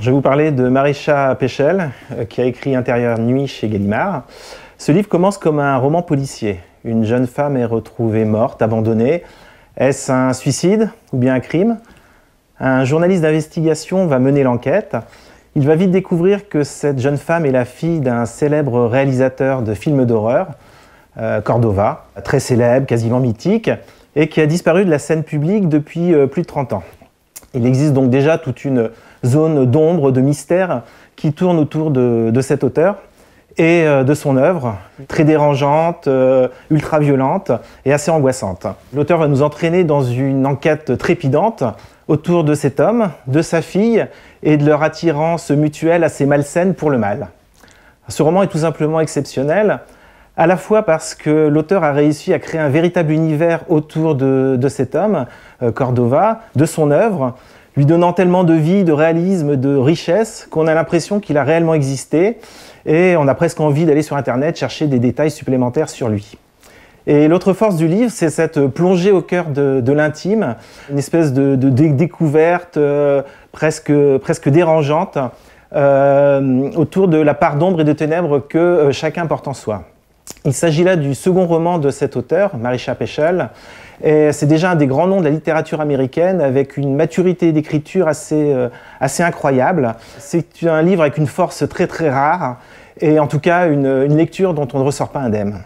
je vais vous parler de Marisha Péchel, euh, qui a écrit Intérieur Nuit chez Gallimard. Ce livre commence comme un roman policier. Une jeune femme est retrouvée morte, abandonnée. Est-ce un suicide ou bien un crime Un journaliste d'investigation va mener l'enquête. Il va vite découvrir que cette jeune femme est la fille d'un célèbre réalisateur de films d'horreur, euh, Cordova, très célèbre, quasiment mythique, et qui a disparu de la scène publique depuis euh, plus de 30 ans. Il existe donc déjà toute une zone d'ombre, de mystère qui tourne autour de, cet auteur et euh, de son œuvre, très dérangeante, euh, ultra violente et assez angoissante. L'auteur va nous entraîner dans une enquête trépidante autour de cet homme, de sa fille et de leur attirance mutuelle assez malsaine pour le mal. Ce roman est tout simplement exceptionnel à la fois parce que l'auteur a réussi à créer un véritable univers autour de, cet homme, euh, Cordova, de son œuvre, lui donnant tellement de vie, de réalisme, de richesse, qu'on a l'impression qu'il a réellement existé, et on a presque envie d'aller sur Internet chercher des détails supplémentaires sur lui. Et l'autre force du livre, c'est cette plongée au cœur de, l'intime, une espèce de, découverte euh, presque, dérangeante euh, autour de la part d'ombre et de ténèbres que chacun porte en soi. Il s'agit là du second roman de cet auteur, Marisha Peschel. C'est déjà un des grands noms de la littérature américaine, avec une maturité d'écriture assez, euh, assez incroyable. C'est un livre avec une force très très rare, et en tout cas une, une lecture dont on ne ressort pas indemne.